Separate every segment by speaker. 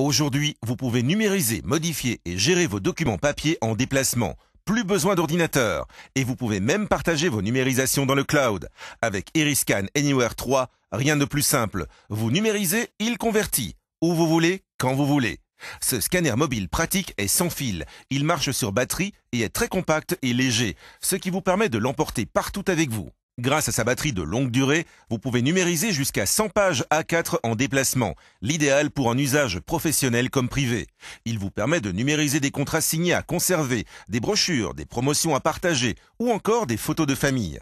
Speaker 1: Aujourd'hui, vous pouvez numériser, modifier et gérer vos documents papier en déplacement. Plus besoin d'ordinateur. Et vous pouvez même partager vos numérisations dans le cloud. Avec Eriscan Anywhere 3, rien de plus simple. Vous numérisez, il convertit. Où vous voulez, quand vous voulez. Ce scanner mobile pratique est sans fil. Il marche sur batterie et est très compact et léger, ce qui vous permet de l'emporter partout avec vous. Grâce à sa batterie de longue durée, vous pouvez numériser jusqu'à 100 pages A4 en déplacement, l'idéal pour un usage professionnel comme privé. Il vous permet de numériser des contrats signés à conserver, des brochures, des promotions à partager ou encore des photos de famille.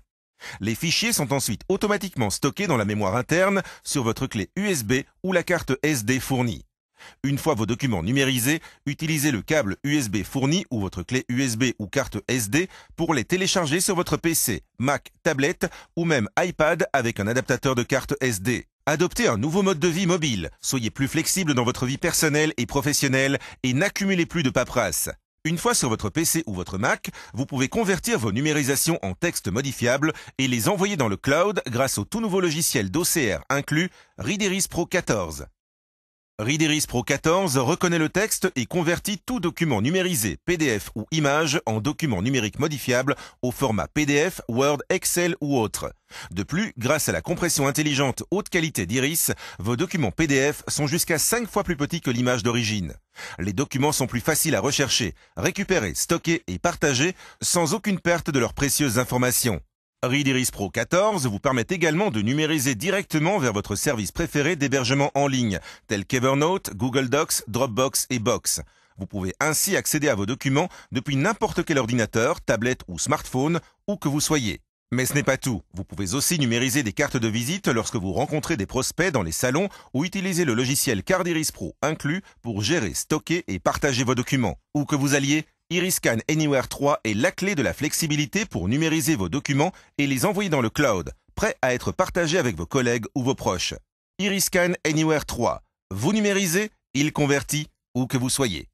Speaker 1: Les fichiers sont ensuite automatiquement stockés dans la mémoire interne sur votre clé USB ou la carte SD fournie. Une fois vos documents numérisés, utilisez le câble USB fourni ou votre clé USB ou carte SD pour les télécharger sur votre PC, Mac, tablette ou même iPad avec un adaptateur de carte SD. Adoptez un nouveau mode de vie mobile, soyez plus flexible dans votre vie personnelle et professionnelle et n'accumulez plus de paperasse. Une fois sur votre PC ou votre Mac, vous pouvez convertir vos numérisations en texte modifiables et les envoyer dans le cloud grâce au tout nouveau logiciel d'OCR inclus Rideris Pro 14. Rideris Pro 14 reconnaît le texte et convertit tout document numérisé, PDF ou image, en document numérique modifiable au format PDF, Word, Excel ou autre. De plus, grâce à la compression intelligente haute qualité d'Iris, vos documents PDF sont jusqu'à 5 fois plus petits que l'image d'origine. Les documents sont plus faciles à rechercher, récupérer, stocker et partager sans aucune perte de leurs précieuses informations. Cardiris Pro 14 vous permet également de numériser directement vers votre service préféré d'hébergement en ligne, tel qu'Evernote, Google Docs, Dropbox et Box. Vous pouvez ainsi accéder à vos documents depuis n'importe quel ordinateur, tablette ou smartphone, où que vous soyez. Mais ce n'est pas tout. Vous pouvez aussi numériser des cartes de visite lorsque vous rencontrez des prospects dans les salons ou utiliser le logiciel Cardiris Pro inclus pour gérer, stocker et partager vos documents. Où que vous alliez, Iriscan Anywhere 3 est la clé de la flexibilité pour numériser vos documents et les envoyer dans le cloud, prêt à être partagé avec vos collègues ou vos proches. Iriscan Anywhere 3. Vous numérisez, il convertit, où que vous soyez.